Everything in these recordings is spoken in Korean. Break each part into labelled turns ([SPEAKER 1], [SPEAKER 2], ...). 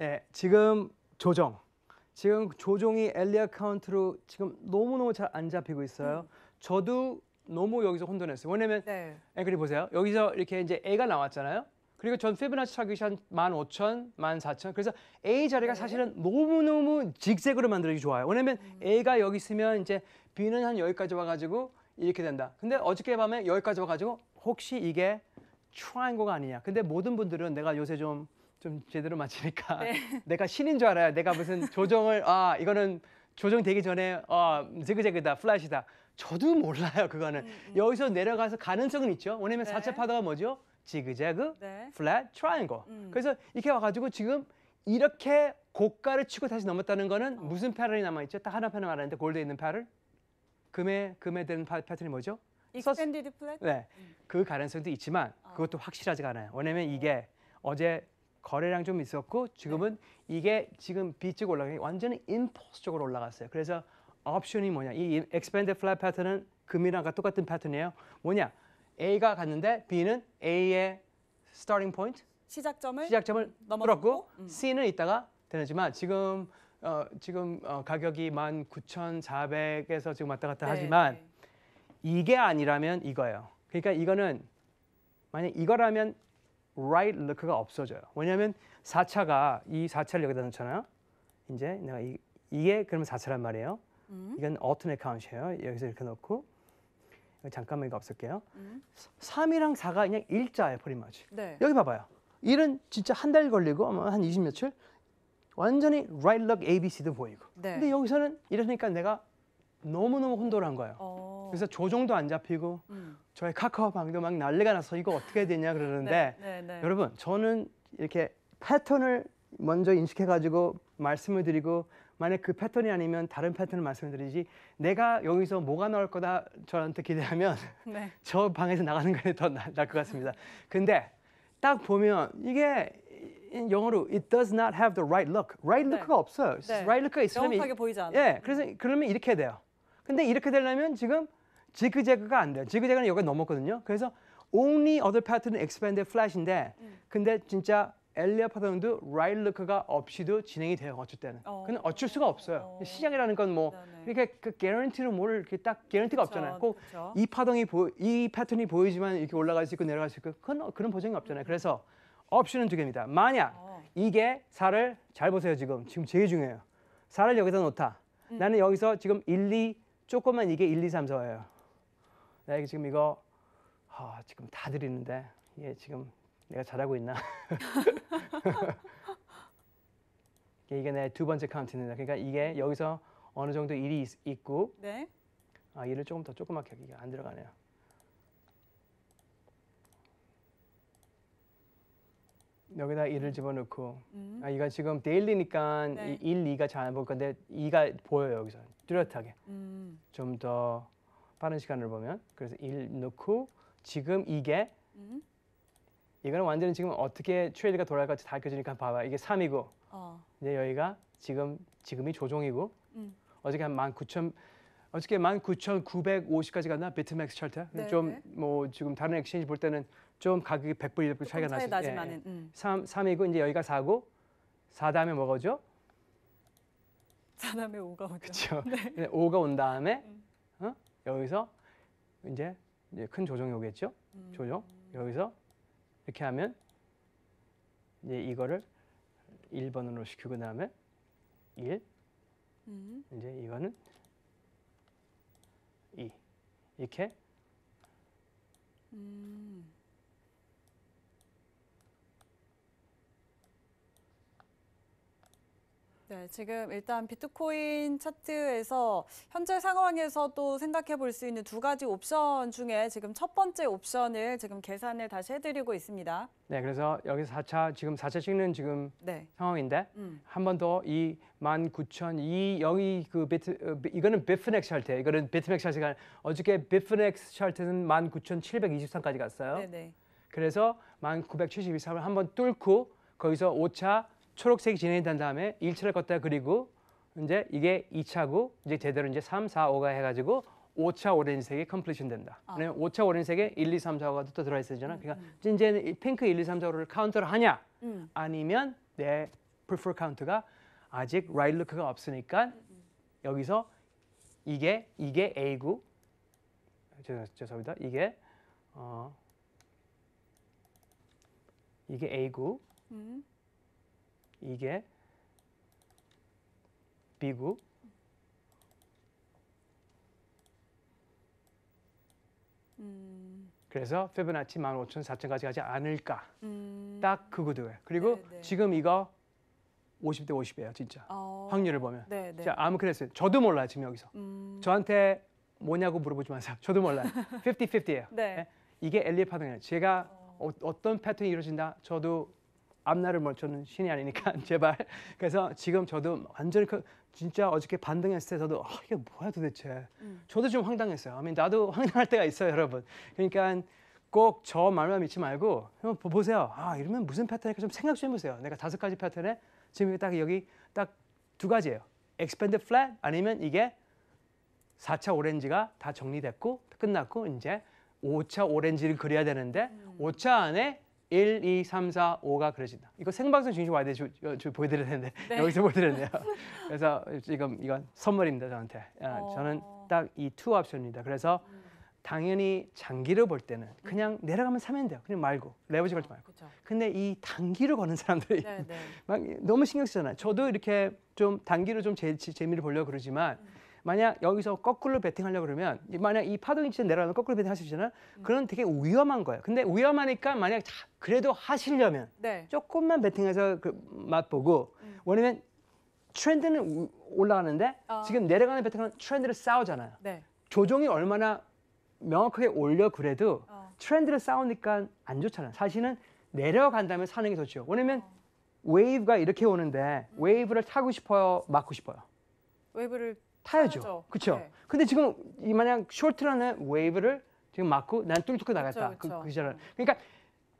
[SPEAKER 1] 예, 지금 조정. 지금 조종이 엘리아 카운트로 지금 너무너무 잘 안 잡히고 있어요. 음. 저도 너무 여기서 혼돈했어요. 왜냐면 네. 앵글이 예, 보세요. 여기서 이렇게 이제 A가 나왔잖아요. 그리고 전 피부나치 차기 한 15,000, 14,000. 그래서 A 자리가 네. 사실은 너무너무 직색으로 만들기 어 좋아요. 왜냐면 음. A가 여기 있으면 이제 B는 한 여기까지 와가지고 이렇게 된다. 근데 어저께 밤에 여기까지 와가지고 혹시 이게 트라인거가 아니냐. 근데 모든 분들은 내가 요새 좀좀 제대로 맞히니까 네. 내가 신인 줄 알아요. 내가 무슨 조정을 아 이거는 조정되기 전에 어 지그재그다 플래시다 저도 몰라요 그거는 음, 음. 여기서 내려가서 가능성은 있죠. 왜냐면 네. 사차 파도가 뭐죠? 지그재그, 네. 플랫, 트라이앵글. 음. 그래서 이렇게 와가지고 지금 이렇게 고가를 치고 다시 넘었다는 거는 어. 무슨 패턴이 남아있죠? 딱 하나 패턴 말하는데 골드에 있는 패턴? 금에, 금에 되 패턴이 뭐죠?
[SPEAKER 2] 익스텐디드 플랫? 네,
[SPEAKER 1] 음. 그 가능성도 있지만 어. 그것도 확실하지가 않아요. 왜냐면 어. 이게 어제 거래량 좀 있었고 지금은 네. 이게 지금 B쪽 올라가니 완전히 인포스 쪽으로 올라갔어요. 그래서 옵션이 뭐냐? 이 expanded flat 패턴은 금이랑 똑같은 패턴이에요. 뭐냐? A가 갔는데 B는 A의 starting point
[SPEAKER 2] 시작점을 시작점을
[SPEAKER 1] 넘었고 음. C는 있다가 되는지만 지금 어, 지금 어, 가격이 19,400에서 지금 왔다 갔다 네. 하지만 이게 아니라면 이거예요. 그러니까 이거는 만약 이거라면 right look가 없어져요. 왜냐하면 4차가 이 4차를 여기다 놓잖아요 이제 내가 이, 게 그러면 4차란 말이에요. 음. 이건 alternate count이에요. 여기서 이렇게 놓고 잠깐만 이거 없을게요 음. 3이랑 4가 그냥 일자예요. 프리마치. 네. 여기 봐봐요. 일은 진짜 한 달 걸리고 한 20며칠 완전히 right look ABC도 보이고. 네. 근데 여기서는 이러니까 내가 너무너무 혼돈한 거예요. 어. 그래서 조정도 안 잡히고 음. 저희 카카오방도 막 난리가 나서 이거 어떻게 되냐 그러는데 네, 네, 네. 여러분 저는 이렇게 패턴을 먼저 인식해가지고 말씀을 드리고 만약 그 패턴이 아니면 다른 패턴을 말씀드리지 내가 여기서 뭐가 나올 거다 저한테 기대하면 네. 저 방에서 나가는 게 더 나을 것 같습니다. 근데 딱 보면 이게 영어로 it does not have the right look. right 네. look가 없어요. 네. right look가 있으면 정확하게 보이지 않아요. 예, 그래서 그러면 이렇게 돼요. 근데 이렇게 되려면 지금 지그재그가 안 돼요. 지그재그는 여기 넘었거든요. 그래서 only other pattern expanded flash인데 음. 근데 진짜 엘리어 파트너도 right look가 없이도 진행이 돼요. 어쩔 때는. 어. 근데 어쩔 수가 없어요. 어. 시작이라는 건 뭐 이렇게 그 개런티로 뭐를 이렇게 딱 개런티가 그쵸, 없잖아요. 꼭 이 파동이 보 이, 패턴이 보이지만 이렇게 올라갈 수 있고 내려갈 수 있고 그건 어, 그런 보장이 없잖아요. 그래서 없이는 두 개입니다. 만약 어. 이게 살을 잘 보세요 지금. 지금 제일 중요해요. 살을 여기다 놓다. 음. 나는 여기서 지금 1, 2 조금만 이게 1, 2, 3, 4예요. 나에게 지금 이거 아, 지금 다 드리는데 이 예, 지금 내가 잘하고 있나? 이게 내두 번째 카운트입니다. 그러니까 이게 여기서 어느 정도 일이 있, 있고 네. 아, 일을 조금 더 조그맣게 이게 안 들어가네요. 여기다 1을 음. 집어넣고 음. 아, 이건 지금 데일리니까 네. 1, 2가 잘 안 보일 건데 2가 보여요 여기서 뚜렷하게 음. 좀더 빠른 시간을 보면 그래서 일 넣고 지금 이게 음. 이거는 완전히 지금 어떻게 트레이드가 돌아갈지 다 알려주니까 봐봐 이게 3이고 어. 이제 여기가 지금 지금이 조종이고 음. 어저께 한19,000 어저께 19,950까지 갔나 비트맥스 차트 네. 좀뭐 지금 다른 액션이 볼 때는 좀 가격이 100불 200불 차이가 나지 예, 예. 음. 3 3이고 이제 여기가 4고 4 다음에 뭐가죠?
[SPEAKER 2] 4 다음에 5가 오죠. 그렇죠.
[SPEAKER 1] 네. 5가 온 다음에 음. 어? 여기서 이제, 이제 큰 조정이 오겠죠? 음. 조정. 여기서 이렇게 하면 이제 이거를 1번으로 시키고 나면 1. 음. 이제 이거는 2. 이렇게
[SPEAKER 2] 음. 네, 지금 일단 비트코인 차트에서 현재 상황에서도 생각해 볼 수 있는 두 가지 옵션 중에 지금 첫 번째 옵션을 지금 계산을 다시 해드리고 있습니다.
[SPEAKER 1] 네, 그래서 여기 4차 지금 4차 찍는 지금 네. 상황인데 음. 한번 더이19,002 여기 그 비트 어, 이거는 비트넥스 할 때, 이거는 비트넥스 할때가 어저께 비트넥스 할 때는 19,723까지 갔어요. 네네. 네. 그래서 19,723을 한 번 뚫고 거기서 5차 초록색이 진행이 된 다음에 1차를 걷다 그리고 이제 이게 2차고 이제 제대로 이제 3, 4, 5가 해가지고 5차 오렌지색이 컴플리션 된다. 아. 왜냐면 5차 오렌지색에 1, 2, 3, 4 오가또 들어와 있었잖아. 음, 그러니까 음. 이제 핑크 1, 2, 3, 4 오를 카운트를 하냐 음. 아니면 내 p r e 카운트가 아직 right look가 없으니까 음, 음. 여기서 이게 이게 A고 죄송, 죄송합니다. 이게 어 이게 A고 음. 이게 B구
[SPEAKER 2] 음.
[SPEAKER 1] 그래서 피부나치 15,000, 4,000까지 가지 않을까. 음. 딱 그거도요. 그리고 네네. 네. 지금 이거 50대 50이에요, 진짜.
[SPEAKER 2] 어. 확률을 보면. 네네. 네. 자,
[SPEAKER 1] 아무 그랬어요. 저도 몰라요, 지금 여기서. 음. 저한테 뭐냐고 물어보지 마세요. 저도 몰라요. 5 0 5 0이에요 네. 예? 이게 엘리파동이에요. 제가 어. 어 떤 패턴이 이루어진다? 저도 앞날을 뭐추는 신이 아니니까 제발 그래서 지금 저도 완전히 그 진짜 어저께 반등했을 때 저도 아 이게 뭐야 도대체 음. 저도 좀 황당했어요. 아 m 나도 황당할 때가 있어요 여러분. 그러니까 꼭 저 말만 믿지 말고 한번 보세요. 아 이러면 무슨 패턴일까 좀 생각 좀 해보세요. 내가 다섯 가지 패턴에 지금 딱 여기 딱 두 가지예요. expanded flat 아니면 이게 4차 오렌지가 다 정리됐고 끝났고 이제 5차 오렌지를 그려야 되는데 음. 5차 안에 1, 2, 3, 4, 5가 그려진다. 이거 생방송 중심 와야 돼. 저, 보여드려야 되는데 네. 여기서 보여드렸네요. 그래서 지금 이건 선물입니다 저한테. 아, 어... 저는 딱 이 투 옵션입니다. 그래서 음. 당연히 장기를 볼 때는 그냥 내려가면 사면 돼요. 그냥 말고 레버지 걸지 아, 말고. 그쵸. 근데 이 단기를 거는 사람들이 네, 네. 막 너무 신경 쓰잖아요. 저도 이렇게 좀 단기로 좀 재, 재미를 보려고 그러지만 음. 만약 여기서 거꾸로 베팅하려고 그러면 만약 이 파동 인치에 내려가면 거꾸로 베팅 하시잖아요. 음. 그런 되게 위험한 거예요. 근데 위험하니까 만약 그래도 하시려면 네. 조금만 베팅해서 그 맛보고 음. 왜냐면 트렌드는 올라가는데 어. 지금 내려가는 베팅은 트렌드를 싸우잖아요. 네. 조정이 얼마나 명확하게 올려 그래도 어. 트렌드를 싸우니까 안 좋잖아요. 사실은 내려간다면 사는 게 좋죠. 왜냐면 어. 웨이브가 이렇게 오는데 웨이브를 음. 타고 싶어요, 막고 싶어요.
[SPEAKER 2] 웨이브를 타야죠. 그렇죠.
[SPEAKER 1] 네. 근데 지금 이 만약 쇼트라는 웨이브를 지금 맞고 난 뚫고 나갔다. 그쵸, 그그잖 그 그러니까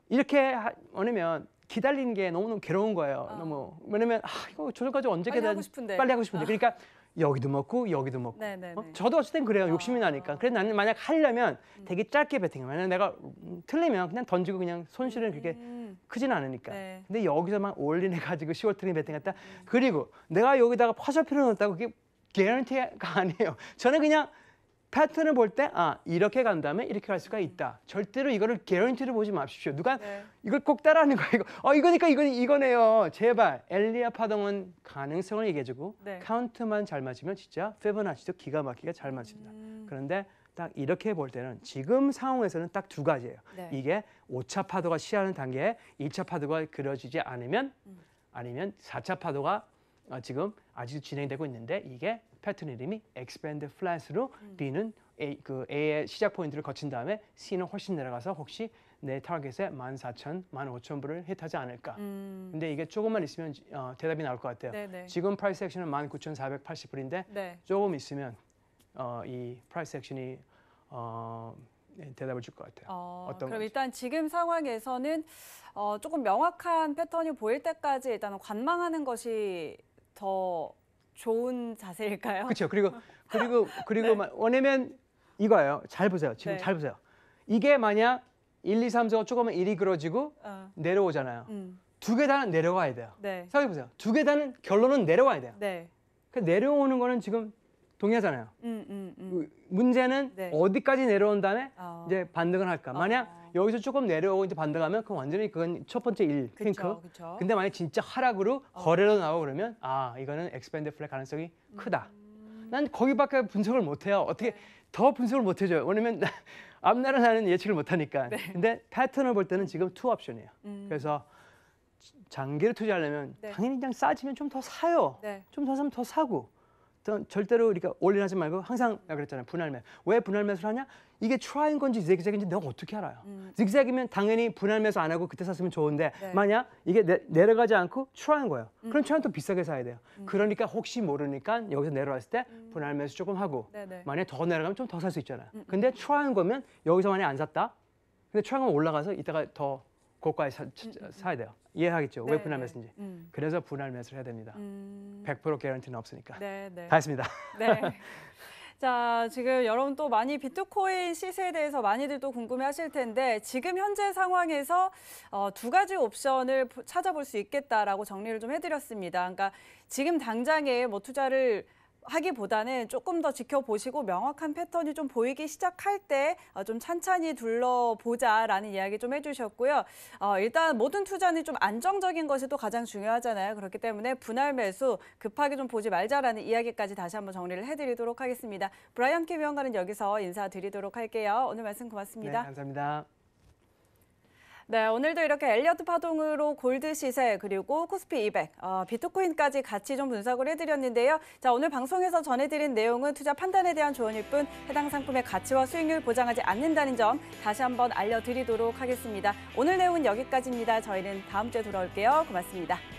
[SPEAKER 1] 이렇게 뭐냐면 기다리는 게 너무너무 괴로운 거예요. 아. 너무 왜냐면 아 이거 조절까지 언제 빨리 고 싶은데 빨리 하고 싶은데 아. 그러니까 여기도 먹고 여기도 먹고 어? 저도 어쨌든 그래요 아. 욕심이 나니까 그래서 나는 만약 하려면 음. 되게 짧게 배팅하면 내가 음, 틀리면 그냥 던지고 그냥 손실은 그렇게 음. 크진 않으니까 네. 근데 여기서만 올린해 가지고 시월트링 배팅했다 음. 그리고 내가 여기다가 퍼셜 필를 넣었다고 그게 guarantee가 아니에요. 저는 그냥 패턴을 볼 때 아 이렇게 간 다음에 이렇게 갈 수가 있다. 절대로 이거를 guarantee로 보지 마십시오. 누가 네. 이걸 꼭 따라하는 거예요. 이거. 어 이거니까 이거 이거네요. 제발 엘리야 파동은 가능성을 얘기해주고 네. 카운트만 잘 맞으면 진짜 페버나치도 기가 막히게 잘 맞습니다. 음. 그런데 딱 이렇게 볼 때는 지금 상황에서는 딱 두 가지예요. 네. 이게 오차 파도가 시하는 단계에 이차 파도가 그려지지 않으면 음. 아니면 사차 파도가 어, 지금 아직도 진행되고 있는데 이게 패턴 이름이 expand f l a t 로 음. B는 A, 그 A의 시작 포인트를 거친 다음에 C는 훨씬 내려가서 혹시 내 타겟에 14,000, 15,000불을 히트하지 않을까. 음. 근데 이게 조금만 있으면 어, 대답이 나올 것 같아요. 네네. 지금 프라이스 액션은 19,480불인데 네. 조금 있으면 어, 이 프라이스 액션이 어, 대답을 줄 것 같아요.
[SPEAKER 2] 어, 떤 그럼 건지. 일단 지금 상황에서는 어, 조금 명확한 패턴이 보일 때까지 일단은 관망하는 것이 더 좋은 자세일까요? 그렇죠.
[SPEAKER 1] 그리고 그리고 그리고 네. 왜냐면 이거예요. 잘 보세요. 지금 네. 잘 보세요. 이게 만약 1, 2, 3, 4 조금만 이 그러지고 어. 내려오잖아요. 음. 두개 다는 내려와야 돼요. 네. 생각해 보세요. 두 개 다는 결론은 내려와야 돼요. 네. 그 내려오는 거는 지금 동의하잖아요.
[SPEAKER 2] 음, 음, 음.
[SPEAKER 1] 문제는 네. 어디까지 내려온 다음에 어. 이제 반등을 할까. 어. 만약 어. 여기서 조금 내려오고 이제 반등하면 그럼 완전히 그건 첫 번째 일 그쵸, 핑크. 그쵸. 근데 만약 진짜 하락으로 어. 거래로 나오고 그러면 아 이거는 엑스밴드 플랫 가능성이 음. 크다. 음. 난 거기밖에 분석을 못 해요. 어떻게 네. 더 분석을 못 해줘요. 왜냐면 앞날은 나는 예측을 못 하니까. 네. 근데 패턴을 볼 때는 지금 투 옵션이에요. 음. 그래서 장기를 투자하려면 네. 당연히 그냥 싸지면 좀 더 사요. 네. 좀더 사면 더 사고. 절대로 우리가 올인하지 말고 항상 내가 그랬잖아요. 분할 매수. 왜 분할 매수를 하냐? 이게 트라인 건지 지그재그인지 내가 어떻게 알아요? 음. 지그재그면 당연히 분할 매수 안 하고 그때 샀으면 좋은데 네. 만약 이게 내, 려가지 않고 트라인 거예요. 음. 그럼 트라인 또 비싸게 사야 돼요. 음. 그러니까 혹시 모르니까 여기서 내려왔을 때 음. 분할 매수 조금 하고 네네. 네. 만약에 더 내려가면 좀 더 살 수 있잖아요. 음, 음. 근데 트라인 거면 여기서 만약에 안 샀다. 근데 트라인 올라가서 이따가 더 고가에 음, 음, 음. 사야 사 돼요. 이해하겠죠? 네, 왜 분할 매수인지. 네. 음. 그래서 분할 매수를 해야 됩니다. 음. 100% 개런티는 없으니까. 네, 네. 다 했습니다. 네.
[SPEAKER 2] 자, 지금 여러분 또 많이 비트코인 시세에 대해서 많이들 또 궁금해하실 텐데 지금 현재 상황에서 어, 두 가지 옵션을 찾아볼 수 있겠다라고 정리를 좀 해드렸습니다. 그러니까 지금 당장에 뭐 투자를 하기보다는 조금 더 지켜보시고 명확한 패턴이 좀 보이기 시작할 때좀 어, 찬찬히 둘러보자라는 이야기 좀 해주셨고요. 어, 일단 모든 투자는 좀 안정적인 것이 또 가장 중요하잖아요. 그렇기 때문에 분할 매수 급하게 좀 보지 말자라는 이야기까지 다시 한번 정리를 해드리도록 하겠습니다. 브라이언 키 위원과는 여기서 인사드리도록 할게요. 오늘 말씀 고맙습니다. 네, 감사합니다. 네, 오늘도 이렇게 엘리어트 파동으로 골드 시세 그리고 코스피 200, 어, 비트코인까지 같이 좀 분석을 해드렸는데요. 자, 오늘 방송에서 전해드린 내용은 투자 판단에 대한 조언일 뿐 해당 상품의 가치와 수익률 보장하지 않는다는 점 다시 한번 알려드리도록 하겠습니다. 오늘 내용은 여기까지입니다. 저희는 다음 주에 돌아올게요. 고맙습니다.